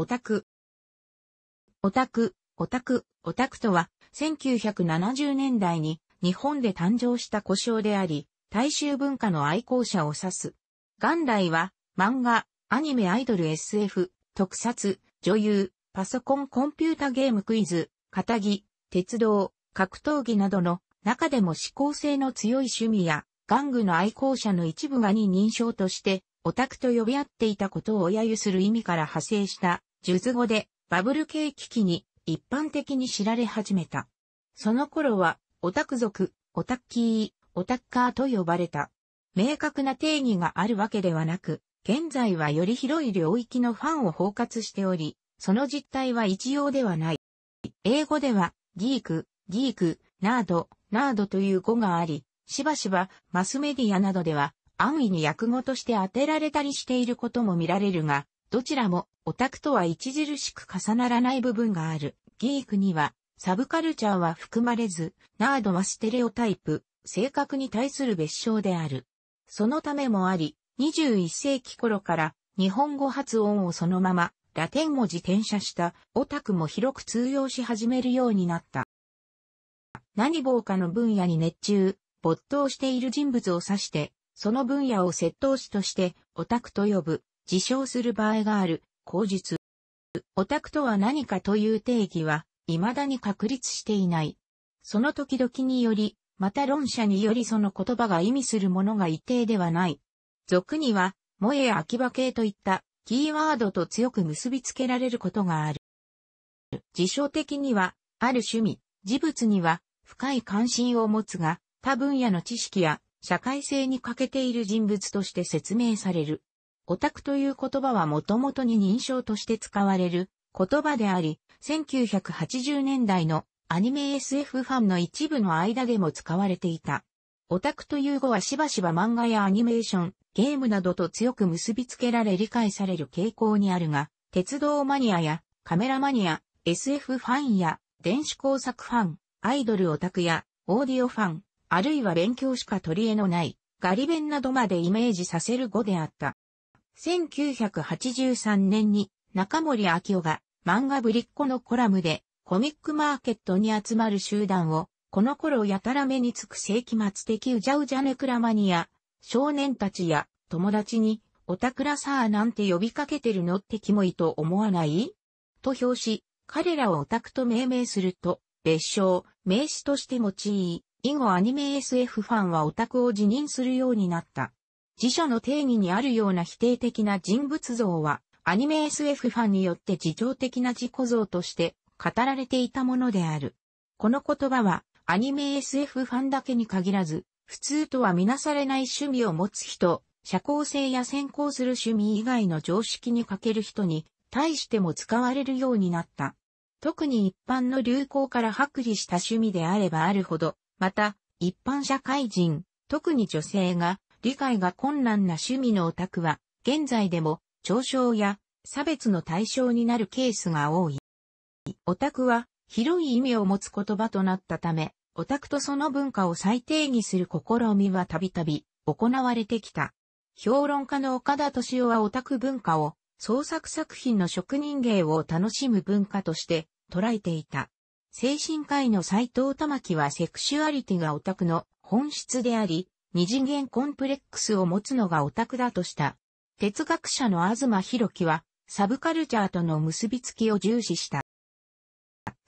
オタク。オタク、オタク、オタクとは、1970年代に日本で誕生した故障であり、大衆文化の愛好者を指す。元来は、漫画、アニメアイドル SF、特撮、女優、パソコンコンピュータゲームクイズ、肩着、鉄道、格闘技などの中でも思考性の強い趣味や玩具の愛好者の一部がに認証としてオタクと呼び合っていたことを揶揄する意味から派生した術語でバブル系危機に一般的に知られ始めた。その頃は、オタク族、オタッキー、オタッカーと呼ばれた。明確な定義があるわけではなく、現在はより広い領域のファンを包括しており、その実態は一様ではない。英語では、ギーク、ギーク、ナード、ナードという語があり、しばしばマスメディアなどでは安易に訳語として当てられたりしていることも見られるが、どちらもオタクとは著しく重ならない部分がある。ギークには、サブカルチャーは含まれず、ナードはステレオタイプ、性格に対する別称である。そのためもあり、21世紀頃から日本語発音をそのままラテン文字転写したオタクも広く通用し始めるようになった。何某かの分野に熱中、没頭している人物を指して、その分野を窃盗師としてオタクと呼ぶ、自称する場合がある口実。オタクとは何かという定義は、未だに確立していない。その時々により、また論者によりその言葉が意味するものが一定ではない。俗には、萌えや秋葉系といったキーワードと強く結びつけられることがある。辞書的には、ある趣味、事物には深い関心を持つが、他分野の知識や社会性に欠けている人物として説明される。オタクという言葉はもともとに認証として使われる言葉であり、1980年代のアニメ SF ファンの一部の間でも使われていた。オタクという語はしばしば漫画やアニメーション、ゲームなどと強く結びつけられ理解される傾向にあるが、鉄道マニアやカメラマニア、SF ファンや電子工作ファン、アイドルオタクやオーディオファン、あるいは勉強しか取り柄のないガリ弁などまでイメージさせる語であった。1983年に中森明夫が漫画ぶりっ子のコラムでコミックマーケットに集まる集団をこの頃やたら目につく世紀末的うじゃうじゃネクラマニア、少年たちや友達にオタクラサーなんて呼びかけてるのってキモいと思わないと評し、彼らをオタクと命名すると、別称、名詞として用い、以後アニメ SF ファンはオタクを辞任するようになった。辞書の定義にあるような否定的な人物像は、アニメ SF ファンによって自情的な自己像として語られていたものである。この言葉は、アニメ SF ファンだけに限らず、普通とはみなされない趣味を持つ人、社交性や先行する趣味以外の常識に欠ける人に対しても使われるようになった。特に一般の流行から剥離した趣味であればあるほど、また、一般社会人、特に女性が理解が困難な趣味のオタクは、現在でも、嘲笑や差別の対象になるケースが多い。オタクは、広い意味を持つ言葉となったため、オタクとその文化を再定義する試みはたびたび行われてきた。評論家の岡田敏夫はオタク文化を創作作品の職人芸を楽しむ文化として捉えていた。精神科医の斎藤玉木はセクシュアリティがオタクの本質であり、二次元コンプレックスを持つのがオタクだとした。哲学者の東博樹は、サブカルチャーとの結びつきを重視した。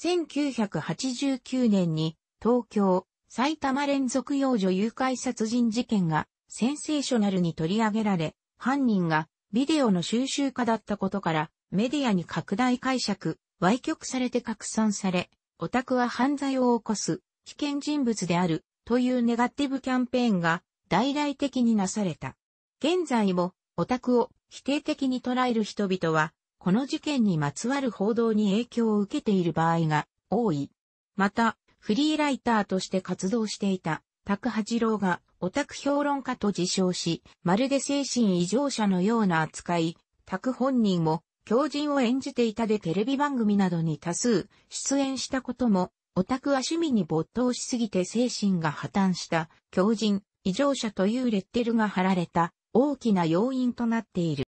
1989年に、東京、埼玉連続幼女誘拐殺人事件が、センセーショナルに取り上げられ、犯人が、ビデオの収集家だったことから、メディアに拡大解釈、歪曲されて拡散され、オタクは犯罪を起こす危険人物であるというネガティブキャンペーンが大々的になされた。現在もオタクを否定的に捉える人々は、この事件にまつわる報道に影響を受けている場合が多い。また、フリーライターとして活動していた、拓八郎がオタク評論家と自称し、まるで精神異常者のような扱い、拓本人も狂人を演じていたでテレビ番組などに多数出演したこともオタクは趣味に没頭しすぎて精神が破綻した狂人、異常者というレッテルが貼られた大きな要因となっている。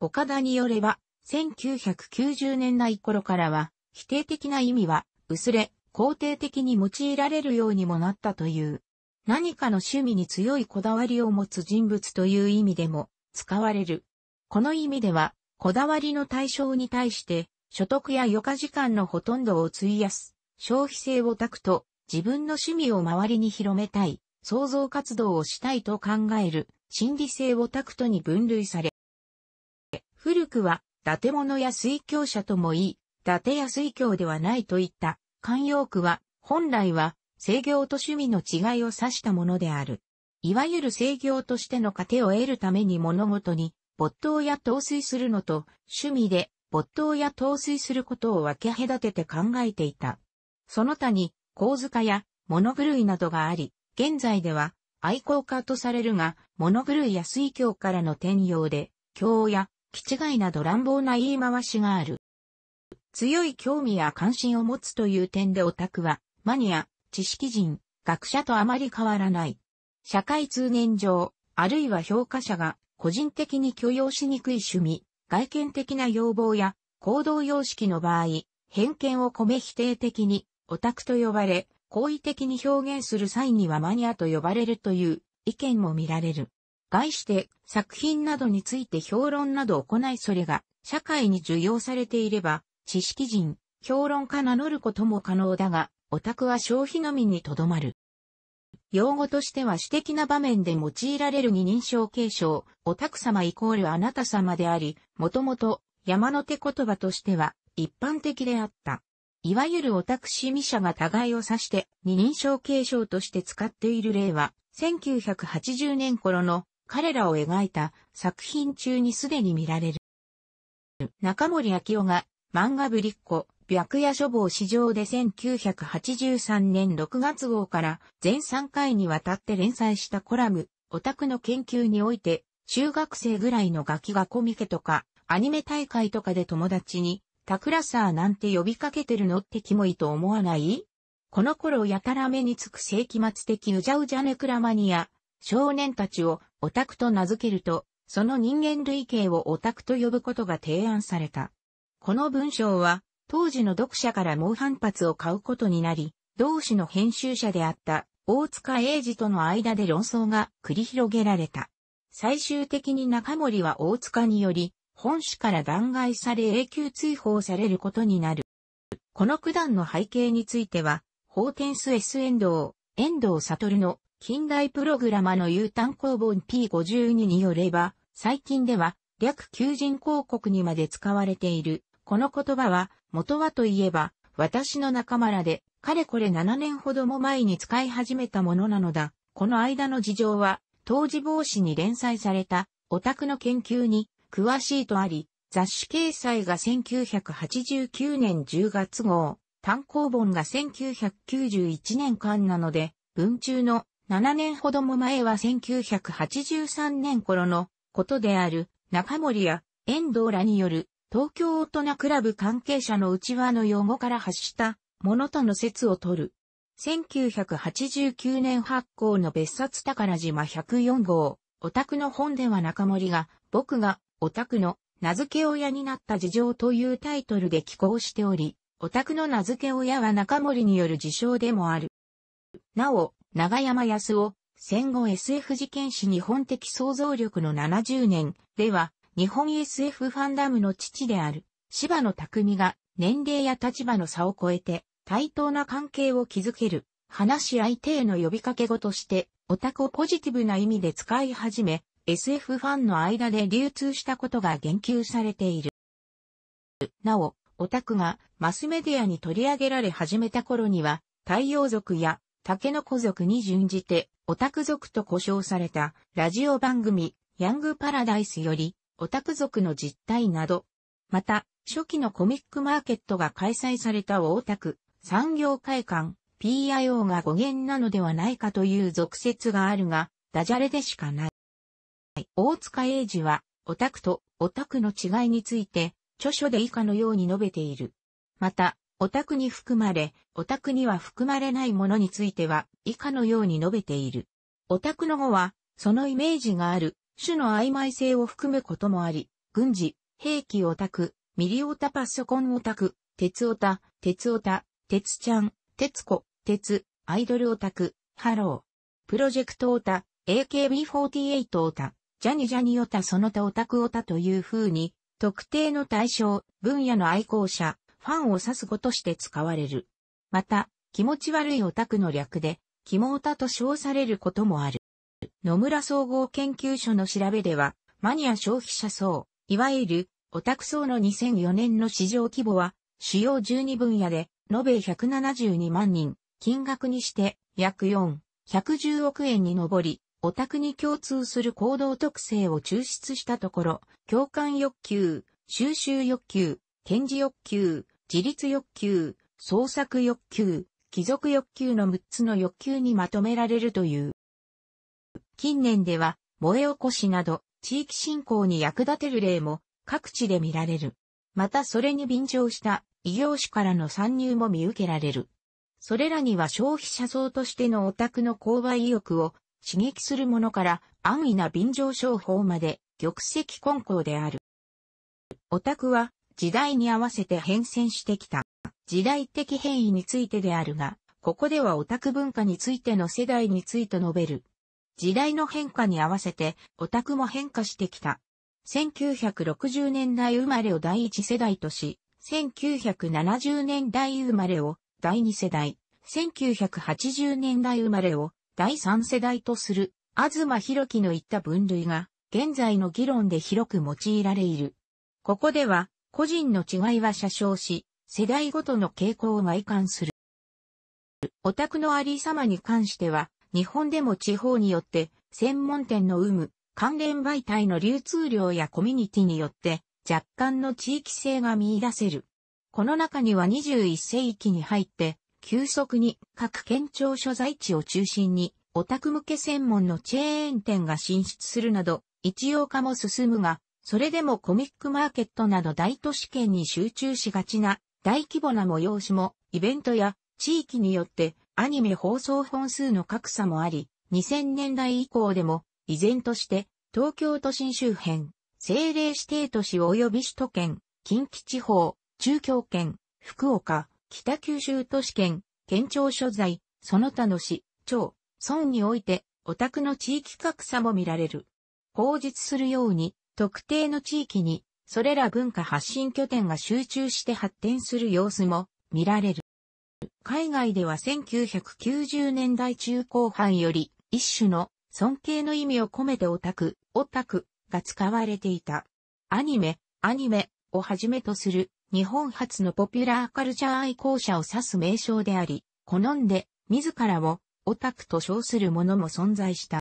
岡田によれば、1990年代頃からは、否定的な意味は、薄れ、肯定的に用いられるようにもなったという。何かの趣味に強いこだわりを持つ人物という意味でも使われる。この意味では、こだわりの対象に対して、所得や余暇時間のほとんどを費やす消費性を抱くと、自分の趣味を周りに広めたい、創造活動をしたいと考える、心理性をタクトに分類され、古くは、建物や水教者ともいい、伊達や水教ではないといった、慣用句は、本来は、制御と趣味の違いを指したものである。いわゆる制御としての糧を得るために物事に、没頭や陶酔するのと、趣味で、没頭や陶酔することを分け隔てて考えていたその他に、構図化や物狂いなどがあり、現在では愛好家とされるが、物狂いや水教からの転用で、教や、気違いなど乱暴な言い回しがある。強い興味や関心を持つという点でオタクは、マニア、知識人、学者とあまり変わらない。社会通念上、あるいは評価者が個人的に許容しにくい趣味、外見的な要望や行動様式の場合、偏見を込め否定的にオタクと呼ばれ、好意的に表現する際にはマニアと呼ばれるという意見も見られる。概して作品などについて評論などを行いそれが社会に受容されていれば、知識人、評論家名乗ることも可能だが、オタクは消費のみにとどまる。用語としては私的な場面で用いられる二人称継承、オタク様イコールあなた様であり、もともと山の手言葉としては一般的であった。いわゆるオタクシミ社が互いを指して二人称継承として使っている例は、1980年頃の彼らを描いた作品中にすでに見られる。中森明夫が漫画ぶりっ子、白夜書房市場で1983年6月号から全3回にわたって連載したコラム、オタクの研究において、中学生ぐらいのガキがコミケとか、アニメ大会とかで友達にタクラサーなんて呼びかけてるのってキモいと思わないこの頃やたら目につく世紀末的うじゃうじゃネクラマニア、少年たちをオタクと名付けると、その人間類型をオタクと呼ぶことが提案された。この文章は、当時の読者から猛反発を買うことになり、同志の編集者であった大塚英二との間で論争が繰り広げられた。最終的に中森は大塚により、本市から弾劾され永久追放されることになる。この九段の背景については、法天ス S 遠藤、遠藤悟の近代プログラマの U 単行本 P52 によれば、最近では略求人広告にまで使われている。この言葉は、元はといえば、私の仲間らで、かれこれ7年ほども前に使い始めたものなのだ。この間の事情は、当時防止に連載された、オタクの研究に詳しいとあり、雑誌掲載が1989年10月号、単行本が1991年間なので、文中の7年ほども前は1983年頃のことである中森や遠藤らによる東京大人クラブ関係者の内輪の用語から発したものとの説を取る。1989年発行の別冊宝島104号、オタクの本では中森が僕がオタクの名付け親になった事情というタイトルで寄稿しており、オタクの名付け親は中森による事象でもある。なお、長山康夫、戦後 SF 事件史日本的想像力の70年では、日本 SF ファンダムの父である、芝野匠が年齢や立場の差を超えて、対等な関係を築ける、話し相手への呼びかけ語として、オタクをポジティブな意味で使い始め、SF ファンの間で流通したことが言及されている。なお、オタクがマスメディアに取り上げられ始めた頃には、太陽族やタケノコ族に準じて、オタク族と呼称されたラジオ番組、ヤングパラダイスより、オタク族の実態など、また、初期のコミックマーケットが開催された大田区、産業会館、PIO が語源なのではないかという俗説があるが、ダジャレでしかない。大塚英二は、オタクとオタクの違いについて、著書で以下のように述べている。また、オタクに含まれ、オタクには含まれないものについては、以下のように述べている。オタクの語は、そのイメージがある、種の曖昧性を含むこともあり、軍事、兵器オタク、ミリオタパソコンオタク、鉄オタ、鉄オタ、鉄ちゃん、鉄子、鉄、アイドルオタク、ハロー。プロジェクトオタ、AKB48 オタ。ジャニジャニオタその他オタクオタという風に、特定の対象、分野の愛好者、ファンを指す語として使われる。また、気持ち悪いオタクの略で、キモオタと称されることもある。野村総合研究所の調べでは、マニア消費者層、いわゆるオタク層の2004年の市場規模は、主要12分野で、延べ172万人、金額にして約4、110億円に上り、オタクに共通する行動特性を抽出したところ、共感欲求、収集欲求、展示欲求、自立欲求、創作欲求、帰属欲求の6つの欲求にまとめられるという。近年では、燃え起こしなど、地域振興に役立てる例も各地で見られる。またそれに便乗した異業種からの参入も見受けられる。それらには消費者層としてのオタクの購買意欲を刺激するものから安易な便乗商法まで玉石混交である。オタクは時代に合わせて変遷してきた時代的変異についてであるが、ここではオタク文化についての世代について述べる。時代の変化に合わせてオタクも変化してきた。1960年代生まれを第一世代とし、1970年代生まれを第二世代、1980年代生まれを第三世代とする、東博樹の言った分類が、現在の議論で広く用いられいる。ここでは、個人の違いは写生し、世代ごとの傾向を外観する。オタクのありさまに関しては、日本でも地方によって、専門店の有無、関連媒体の流通量やコミュニティによって、若干の地域性が見出せる。この中には21世紀に入って、急速に各県庁所在地を中心にオタク向け専門のチェーン店が進出するなど一様化も進むが、それでもコミックマーケットなど大都市圏に集中しがちな大規模な催しもイベントや地域によってアニメ放送本数の格差もあり、2000年代以降でも依然として東京都心周辺、政令指定都市及び首都圏、近畿地方、中京圏、福岡、北九州都市圏、県庁所在、その他の市、町、村において、オタクの地域格差も見られる。口実するように、特定の地域に、それら文化発信拠点が集中して発展する様子も見られる。海外では1990年代中後半より一種の尊敬の意味を込めてオタク、オタクが使われていた。アニメ、アニメをはじめとする日本初のポピュラーカルチャー愛好者を指す名称であり、好んで、自らを、オタクと称する者も存在した。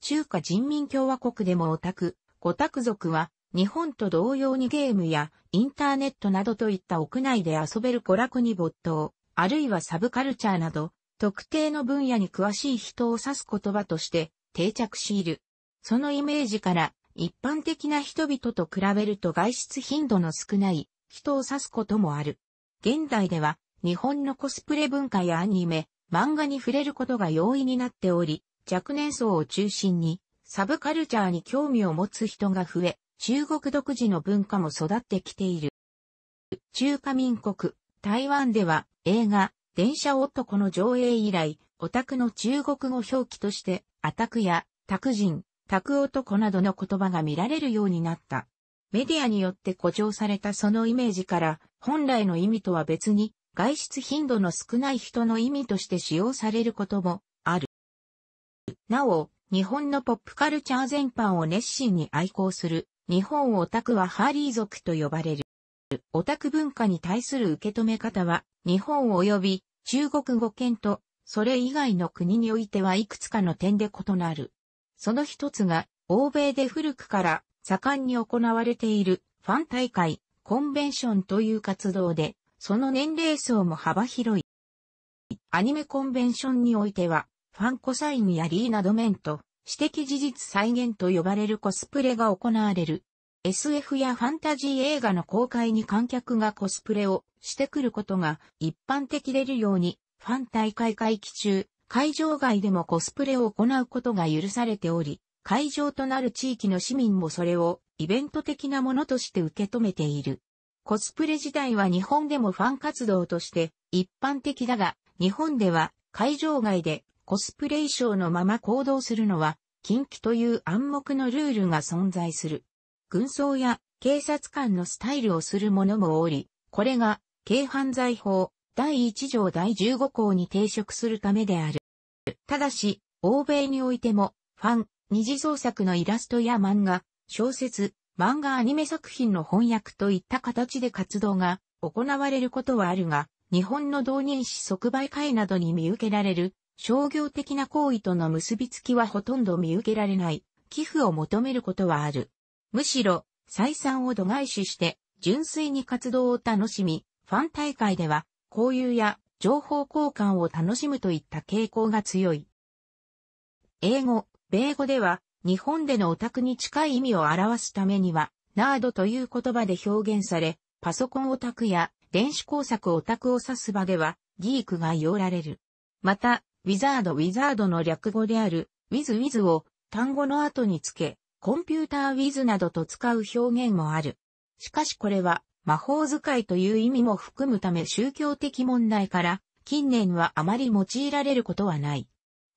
中華人民共和国でもオタク、オタク族は、日本と同様にゲームやインターネットなどといった屋内で遊べる娯楽に没頭、あるいはサブカルチャーなど、特定の分野に詳しい人を指す言葉として定着しいる。そのイメージから、一般的な人々と比べると外出頻度の少ない人を指すこともある。現代では日本のコスプレ文化やアニメ、漫画に触れることが容易になっており、若年層を中心にサブカルチャーに興味を持つ人が増え、中国独自の文化も育ってきている。中華民国、台湾では映画、電車男の上映以来、オタクの中国語表記として、アタクや、タク人、宅男などの言葉が見られるようになった。メディアによって誇張されたそのイメージから、本来の意味とは別に、外出頻度の少ない人の意味として使用されることもある。なお、日本のポップカルチャー全般を熱心に愛好する、日本オタクはハーリー族と呼ばれる。オタク文化に対する受け止め方は、日本及び中国語圏と、それ以外の国においてはいくつかの点で異なる。その一つが、欧米で古くから盛んに行われているファン大会、コンベンションという活動で、その年齢層も幅広い。アニメコンベンションにおいては、ファンコサインやリーナドメント、私的事実再現と呼ばれるコスプレが行われる。SF やファンタジー映画の公開に観客がコスプレをしてくることが一般的でるように、ファン大会会期中、会場外でもコスプレを行うことが許されており、会場となる地域の市民もそれをイベント的なものとして受け止めている。コスプレ自体は日本でもファン活動として一般的だが、日本では会場外でコスプレ衣装のまま行動するのは禁忌という暗黙のルールが存在する。軍装や警察官のスタイルをする者もおり、これが軽犯罪法、第1条第15項に抵触するためである。ただし、欧米においても、ファン、二次創作のイラストや漫画、小説、漫画アニメ作品の翻訳といった形で活動が行われることはあるが、日本の導入誌即売会などに見受けられる商業的な行為との結びつきはほとんど見受けられない寄付を求めることはある。むしろ、採算を度外視して純粋に活動を楽しみ、ファン大会では交友や情報交換を楽しむといった傾向が強い。英語、米語では日本でのオタクに近い意味を表すためには、ナードという言葉で表現され、パソコンオタクや電子工作オタクを指す場では、ギークが用られる。また、ウィザードウィザードの略語である、ウィズウィズを単語の後につけ、コンピューターウィズなどと使う表現もある。しかしこれは魔法使いという意味も含むため宗教的問題から近年はあまり用いられることはない。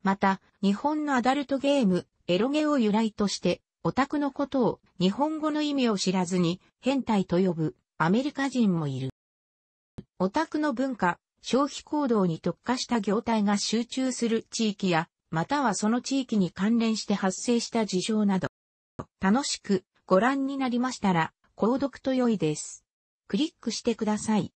また、日本のアダルトゲーム、エロゲを由来として、オタクのことを日本語の意味を知らずに変態と呼ぶアメリカ人もいる。オタクの文化、消費行動に特化した業態が集中する地域や、またはその地域に関連して発生した事情など、楽しくご覧になりましたら、購読と良いです。クリックしてください。